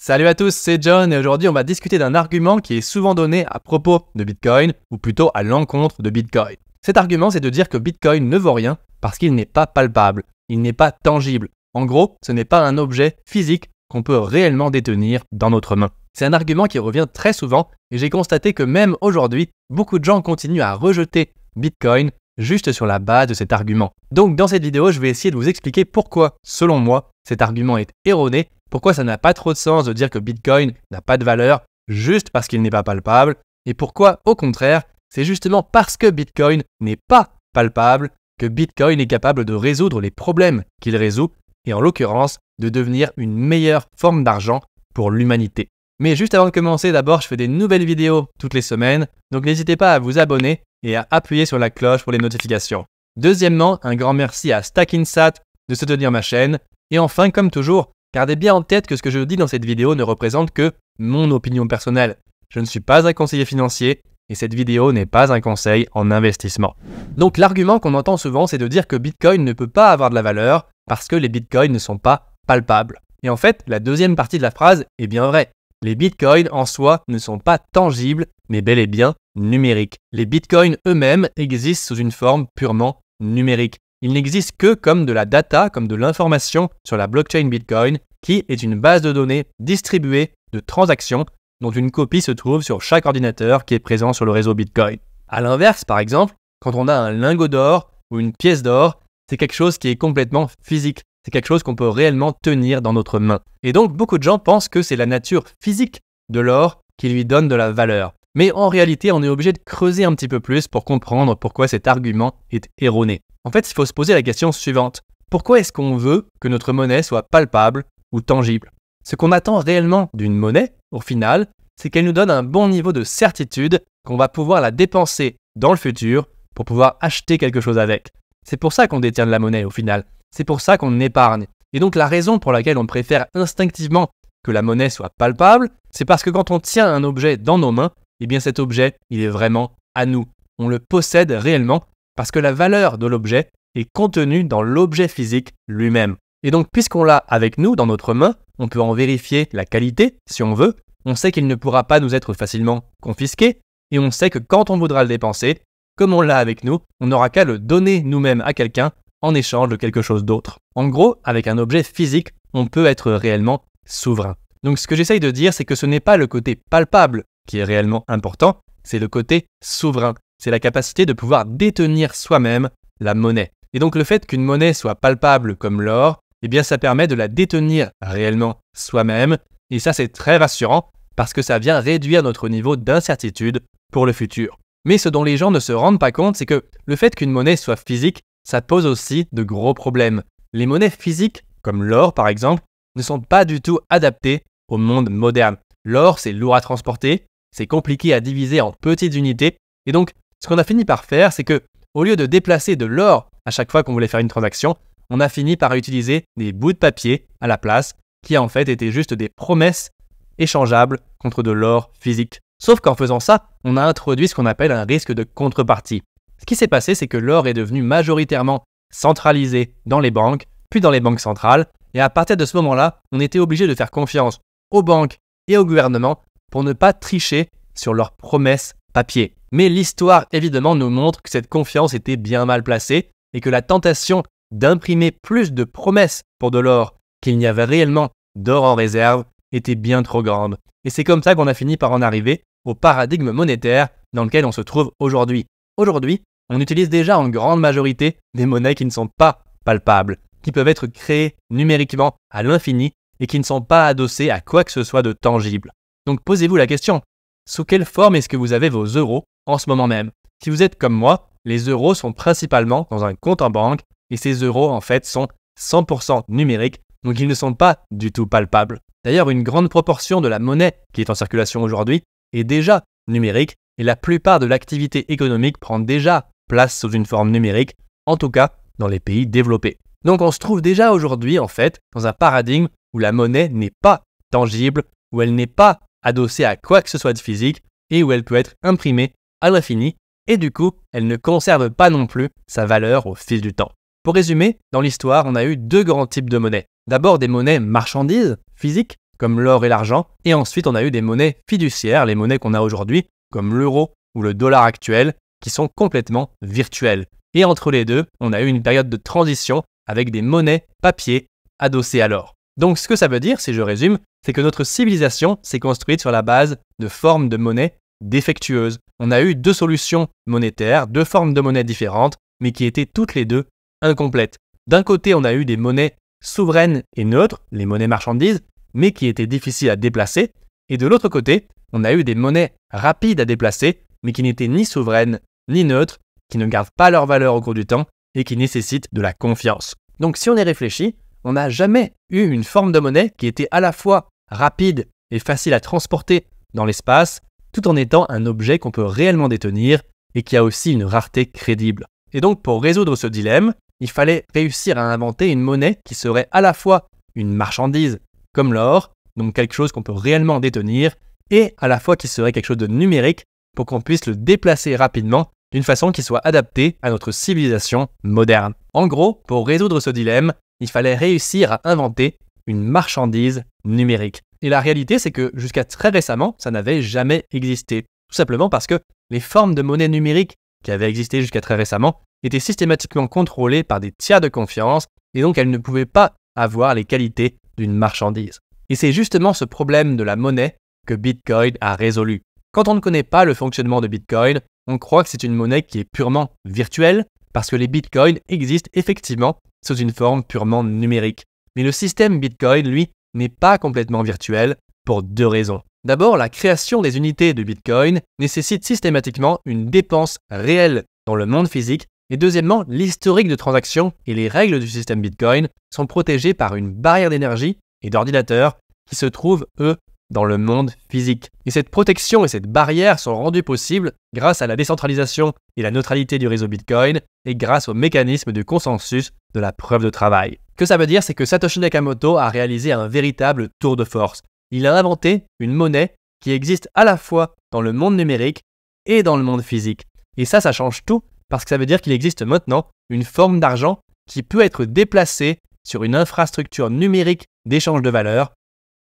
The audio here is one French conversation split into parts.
Salut à tous, c'est John et aujourd'hui on va discuter d'un argument qui est souvent donné à propos de Bitcoin ou plutôt à l'encontre de Bitcoin. Cet argument c'est de dire que Bitcoin ne vaut rien parce qu'il n'est pas palpable, il n'est pas tangible. En gros, ce n'est pas un objet physique qu'on peut réellement détenir dans notre main. C'est un argument qui revient très souvent et j'ai constaté que même aujourd'hui, beaucoup de gens continuent à rejeter Bitcoin juste sur la base de cet argument. Donc dans cette vidéo, je vais essayer de vous expliquer pourquoi, selon moi, cet argument est erroné, pourquoi ça n'a pas trop de sens de dire que Bitcoin n'a pas de valeur juste parce qu'il n'est pas palpable, et pourquoi, au contraire, c'est justement parce que Bitcoin n'est pas palpable que Bitcoin est capable de résoudre les problèmes qu'il résout, et en l'occurrence, de devenir une meilleure forme d'argent pour l'humanité. Mais juste avant de commencer, d'abord, je fais des nouvelles vidéos toutes les semaines, donc n'hésitez pas à vous abonner et à appuyer sur la cloche pour les notifications. Deuxièmement, un grand merci à Stackinsat de soutenir ma chaîne. Et enfin, comme toujours, gardez bien en tête que ce que je dis dans cette vidéo ne représente que mon opinion personnelle. Je ne suis pas un conseiller financier et cette vidéo n'est pas un conseil en investissement. Donc l'argument qu'on entend souvent, c'est de dire que Bitcoin ne peut pas avoir de la valeur parce que les Bitcoins ne sont pas palpables. Et en fait, la deuxième partie de la phrase est bien vraie. Les bitcoins en soi ne sont pas tangibles, mais bel et bien numériques. Les bitcoins eux-mêmes existent sous une forme purement numérique. Ils n'existent que comme de la data, comme de l'information sur la blockchain bitcoin, qui est une base de données distribuée de transactions dont une copie se trouve sur chaque ordinateur qui est présent sur le réseau bitcoin. A l'inverse, par exemple, quand on a un lingot d'or ou une pièce d'or, c'est quelque chose qui est complètement physique. C'est quelque chose qu'on peut réellement tenir dans notre main. Et donc beaucoup de gens pensent que c'est la nature physique de l'or qui lui donne de la valeur. Mais en réalité, on est obligé de creuser un petit peu plus pour comprendre pourquoi cet argument est erroné. En fait, il faut se poser la question suivante. Pourquoi est-ce qu'on veut que notre monnaie soit palpable ou tangible Ce qu'on attend réellement d'une monnaie, au final, c'est qu'elle nous donne un bon niveau de certitude qu'on va pouvoir la dépenser dans le futur pour pouvoir acheter quelque chose avec. C'est pour ça qu'on détient de la monnaie au final. C'est pour ça qu'on épargne. Et donc la raison pour laquelle on préfère instinctivement que la monnaie soit palpable, c'est parce que quand on tient un objet dans nos mains, eh bien cet objet, il est vraiment à nous. On le possède réellement parce que la valeur de l'objet est contenue dans l'objet physique lui-même. Et donc puisqu'on l'a avec nous dans notre main, on peut en vérifier la qualité si on veut, on sait qu'il ne pourra pas nous être facilement confisqué, et on sait que quand on voudra le dépenser, comme on l'a avec nous, on n'aura qu'à le donner nous-mêmes à quelqu'un en échange de quelque chose d'autre. En gros, avec un objet physique, on peut être réellement souverain. Donc ce que j'essaye de dire, c'est que ce n'est pas le côté palpable qui est réellement important, c'est le côté souverain. C'est la capacité de pouvoir détenir soi-même la monnaie. Et donc le fait qu'une monnaie soit palpable comme l'or, eh bien ça permet de la détenir réellement soi-même. Et ça c'est très rassurant parce que ça vient réduire notre niveau d'incertitude pour le futur. Mais ce dont les gens ne se rendent pas compte, c'est que le fait qu'une monnaie soit physique, ça pose aussi de gros problèmes. Les monnaies physiques, comme l'or par exemple, ne sont pas du tout adaptées au monde moderne. L'or, c'est lourd à transporter, c'est compliqué à diviser en petites unités, et donc ce qu'on a fini par faire, c'est que au lieu de déplacer de l'or à chaque fois qu'on voulait faire une transaction, on a fini par utiliser des bouts de papier à la place, qui en fait étaient juste des promesses échangeables contre de l'or physique. Sauf qu'en faisant ça, on a introduit ce qu'on appelle un risque de contrepartie. Ce qui s'est passé, c'est que l'or est devenu majoritairement centralisé dans les banques, puis dans les banques centrales, et à partir de ce moment-là, on était obligé de faire confiance aux banques et au gouvernement pour ne pas tricher sur leurs promesses papier. Mais l'histoire, évidemment, nous montre que cette confiance était bien mal placée et que la tentation d'imprimer plus de promesses pour de l'or qu'il n'y avait réellement d'or en réserve était bien trop grande. Et c'est comme ça qu'on a fini par en arriver au paradigme monétaire dans lequel on se trouve aujourd'hui. Aujourd'hui, on utilise déjà en grande majorité des monnaies qui ne sont pas palpables, qui peuvent être créées numériquement à l'infini et qui ne sont pas adossées à quoi que ce soit de tangible. Donc posez-vous la question, sous quelle forme est-ce que vous avez vos euros en ce moment même Si vous êtes comme moi, les euros sont principalement dans un compte en banque et ces euros en fait sont 100% numériques, donc ils ne sont pas du tout palpables. D'ailleurs, une grande proportion de la monnaie qui est en circulation aujourd'hui est déjà numérique et la plupart de l'activité économique prend déjà place sous une forme numérique, en tout cas dans les pays développés. Donc on se trouve déjà aujourd'hui en fait dans un paradigme où la monnaie n'est pas tangible, où elle n'est pas adossée à quoi que ce soit de physique et où elle peut être imprimée à l'infini et du coup elle ne conserve pas non plus sa valeur au fil du temps. Pour résumer, dans l'histoire on a eu deux grands types de monnaies. D'abord des monnaies marchandises, physiques, comme l'or et l'argent, et ensuite on a eu des monnaies fiduciaires, les monnaies qu'on a aujourd'hui, comme l'euro ou le dollar actuel, qui sont complètement virtuels. Et entre les deux, on a eu une période de transition avec des monnaies papier adossées à l'or. Donc ce que ça veut dire, si je résume, c'est que notre civilisation s'est construite sur la base de formes de monnaie défectueuses. On a eu deux solutions monétaires, deux formes de monnaies différentes, mais qui étaient toutes les deux incomplètes. D'un côté, on a eu des monnaies souveraines et neutres, les monnaies marchandises, mais qui étaient difficiles à déplacer, et de l'autre côté, on a eu des monnaies rapides à déplacer, mais qui n'étaient ni souveraines, ni neutres, qui ne gardent pas leur valeur au cours du temps et qui nécessitent de la confiance. Donc si on y réfléchit, on n'a jamais eu une forme de monnaie qui était à la fois rapide et facile à transporter dans l'espace, tout en étant un objet qu'on peut réellement détenir et qui a aussi une rareté crédible. Et donc pour résoudre ce dilemme, il fallait réussir à inventer une monnaie qui serait à la fois une marchandise comme l'or donc quelque chose qu'on peut réellement détenir, et à la fois qui serait quelque chose de numérique pour qu'on puisse le déplacer rapidement d'une façon qui soit adaptée à notre civilisation moderne. En gros, pour résoudre ce dilemme, il fallait réussir à inventer une marchandise numérique. Et la réalité, c'est que jusqu'à très récemment, ça n'avait jamais existé. Tout simplement parce que les formes de monnaie numérique qui avaient existé jusqu'à très récemment étaient systématiquement contrôlées par des tiers de confiance et donc elles ne pouvaient pas avoir les qualités d'une marchandise. Et c'est justement ce problème de la monnaie que Bitcoin a résolu. Quand on ne connaît pas le fonctionnement de Bitcoin, on croit que c'est une monnaie qui est purement virtuelle, parce que les Bitcoins existent effectivement sous une forme purement numérique. Mais le système Bitcoin, lui, n'est pas complètement virtuel pour deux raisons. D'abord, la création des unités de Bitcoin nécessite systématiquement une dépense réelle dans le monde physique. Et deuxièmement, l'historique de transactions et les règles du système Bitcoin sont protégées par une barrière d'énergie et d'ordinateurs qui se trouvent, eux, dans le monde physique. Et cette protection et cette barrière sont rendues possibles grâce à la décentralisation et la neutralité du réseau Bitcoin et grâce au mécanisme de consensus de la preuve de travail. que ça veut dire, c'est que Satoshi Nakamoto a réalisé un véritable tour de force. Il a inventé une monnaie qui existe à la fois dans le monde numérique et dans le monde physique. Et ça, ça change tout parce que ça veut dire qu'il existe maintenant une forme d'argent qui peut être déplacée sur une infrastructure numérique d'échange de valeur,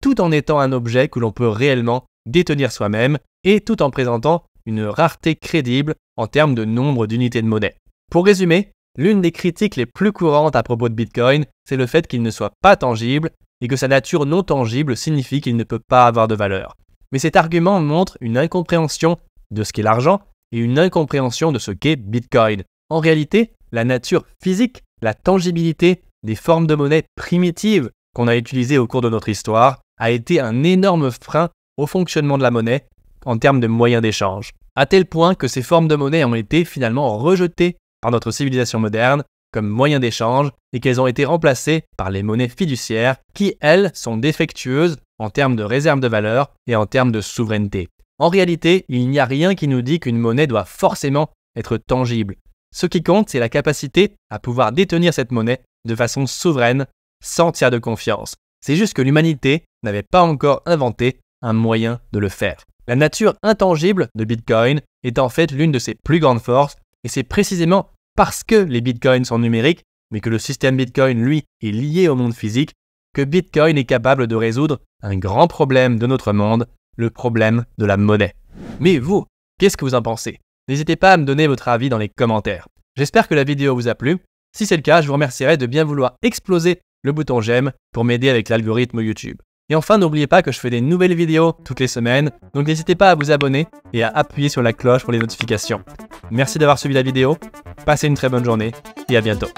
tout en étant un objet que l'on peut réellement détenir soi-même et tout en présentant une rareté crédible en termes de nombre d'unités de monnaie. Pour résumer, l'une des critiques les plus courantes à propos de Bitcoin, c'est le fait qu'il ne soit pas tangible et que sa nature non tangible signifie qu'il ne peut pas avoir de valeur. Mais cet argument montre une incompréhension de ce qu'est l'argent et une incompréhension de ce qu'est Bitcoin. En réalité, la nature physique, la tangibilité des formes de monnaie primitives qu'on a utilisées au cours de notre histoire, a été un énorme frein au fonctionnement de la monnaie en termes de moyens d'échange, à tel point que ces formes de monnaie ont été finalement rejetées par notre civilisation moderne comme moyens d'échange et qu'elles ont été remplacées par les monnaies fiduciaires qui, elles, sont défectueuses en termes de réserve de valeur et en termes de souveraineté. En réalité, il n'y a rien qui nous dit qu'une monnaie doit forcément être tangible. Ce qui compte, c'est la capacité à pouvoir détenir cette monnaie de façon souveraine, sans tiers de confiance. C'est juste que l'humanité n'avait pas encore inventé un moyen de le faire. La nature intangible de Bitcoin est en fait l'une de ses plus grandes forces, et c'est précisément parce que les Bitcoins sont numériques, mais que le système Bitcoin, lui, est lié au monde physique, que Bitcoin est capable de résoudre un grand problème de notre monde, le problème de la monnaie. Mais vous, qu'est-ce que vous en pensez N'hésitez pas à me donner votre avis dans les commentaires. J'espère que la vidéo vous a plu, si c'est le cas, je vous remercierai de bien vouloir exploser le bouton j'aime pour m'aider avec l'algorithme YouTube. Et enfin, n'oubliez pas que je fais des nouvelles vidéos toutes les semaines, donc n'hésitez pas à vous abonner et à appuyer sur la cloche pour les notifications. Merci d'avoir suivi la vidéo, passez une très bonne journée et à bientôt.